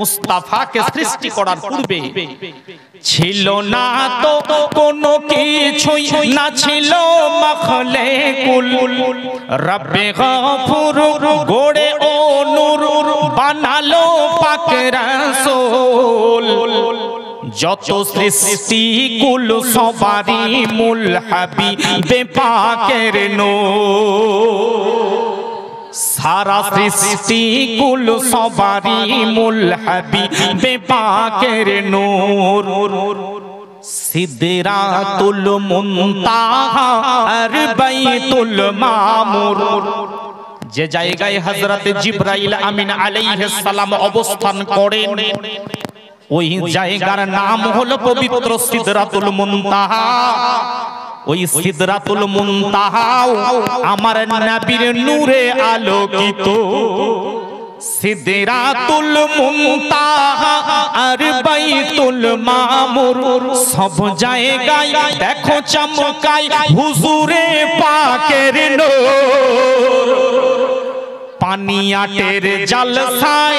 মুস্তাফাকে সৃষ্টি করার পূর্বে ছিল না তো কোনো কিছু না ছিল মখলে কুল রব্বে গফুর গোড়ে ও নূর বানালো পাক রাসূল যত সৃষ্টি কুল সবারি মূল হাবিবে পাকের নূর সারা সৃষ্টি কুল সবারি মূল হাবি বেপাকের নূর সিদরাতুল মুনতাহা আর বাইতুল মামুর যে জায়গায় হযরত জিব্রাইল আমিন আলাইহিস সালাম অবস্থান করেন ওই জায়গার নাম হলো পবিত্র সিদরাতুল মুনতাহা ওই সিদরাতুল মুনতাহাও আমার নবীর নূরে আলোকিত সিদরাতুল মুনতাহা আর বাইতুল মামুর সব জায়গায় দেখো চমকায় হুজুরে পাকের নূর পানিয়াটের জলসাই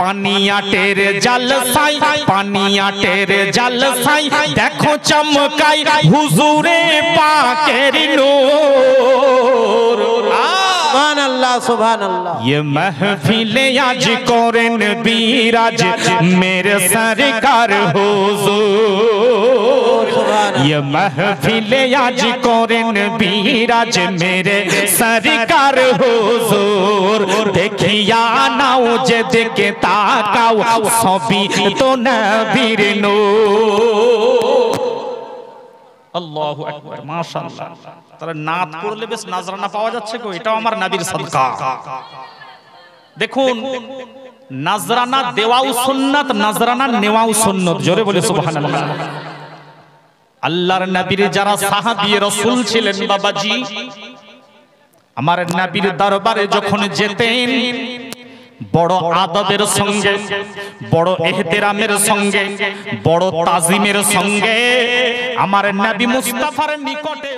পানিয়াটের জলসাই পানিয়াটের জলসাই দেখো চমকাই হুজুরে পাকের নূর सुबह ये महफिल आज कौरन बीराज मेरे सरकार हो ये महफिले आज कौरन बीराज मेरे सरकार हो जोर देखिया नाओ जे देखे ताकाओ सभी तो नबीर नूर আল্লাহু আকবার মাশাআল্লাহ তাহলে নাত করলে বেশ নাজরানা পাওয়া যাচ্ছে কো এটাও আমার নবীর সদকা দেখুন নাজরানা দেওয়াও সুন্নাত নাজরানা নেওয়াও সুন্নাত জোরে বলে সুবহানাল্লাহ আল্লাহর নবীর যারা সাহাবী রাসূল ছিলেন বাবাজি আমার নবীর দরবারে যখন যেতেন বড় আদবের সঙ্গে বড় এহতেরামের সঙ্গে বড় তাজিমের সঙ্গে আমার নাবি মুস্তাফার নিকটে